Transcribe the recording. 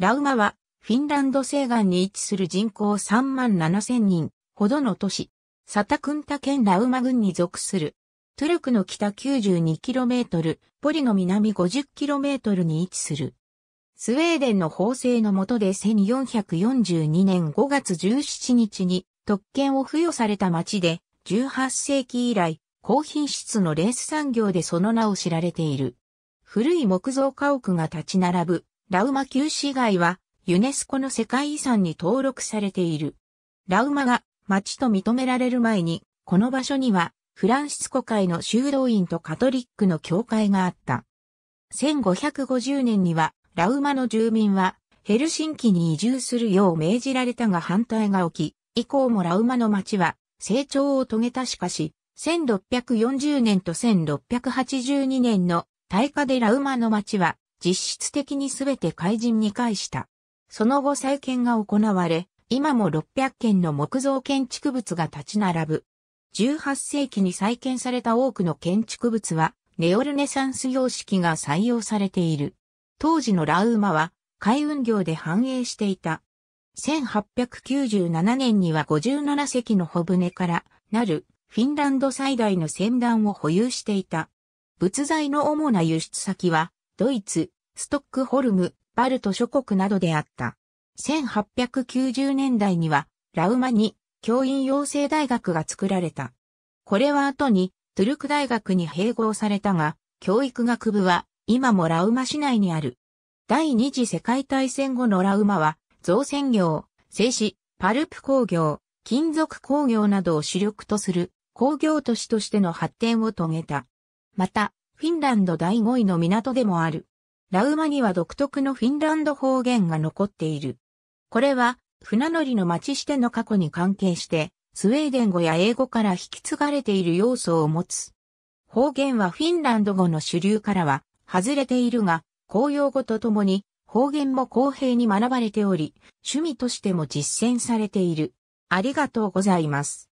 ラウマは、フィンランド西岸に位置する人口3万7千人ほどの都市、サタクンタ県ラウマ郡に属する。トゥルクの北 92km、ポリの南 50km に位置する。スウェーデンの法制の下で1442年5月17日に特権を付与された町で、18世紀以来、高品質のレース産業でその名を知られている。古い木造家屋が立ち並ぶラウマ旧市街はユネスコの世界遺産に登録されている。ラウマが町と認められる前に、この場所にはフランシスコ会の修道院とカトリックの教会があった。1550年にはラウマの住民はヘルシンキに移住するよう命じられたが反対が起き、以降もラウマの町は成長を遂げたしかし、1640年と1682年の大火でラウマの町は実質的にすべて怪人に返した。その後再建が行われ、今も600件の木造建築物が立ち並ぶ。18世紀に再建された多くの建築物は、ネオルネサンス様式が採用されている。当時のラウーマは、海運業で繁栄していた。1897年には57隻の小舟からなるフィンランド最大の船団を保有していた。仏材の主な輸出先はドイツ、ストックホルム、バルト諸国などであった。1890年代には、ラウマに教員養成大学が作られた。これは後にトゥルク大学に併合されたが、教育学部は今もラウマ市内にある。第二次世界大戦後のラウマは造船業、製紙、パルプ工業、金属工業などを主力とする工業都市としての発展を遂げた。また、フィンランド第5位の港でもある。ラウマには独特のフィンランド方言が残っている。これは、船乗りの町しての過去に関係して、スウェーデン語や英語から引き継がれている要素を持つ。方言はフィンランド語の主流からは外れているが、公用語とともに方言も公平に学ばれており、趣味としても実践されている。ありがとうございます。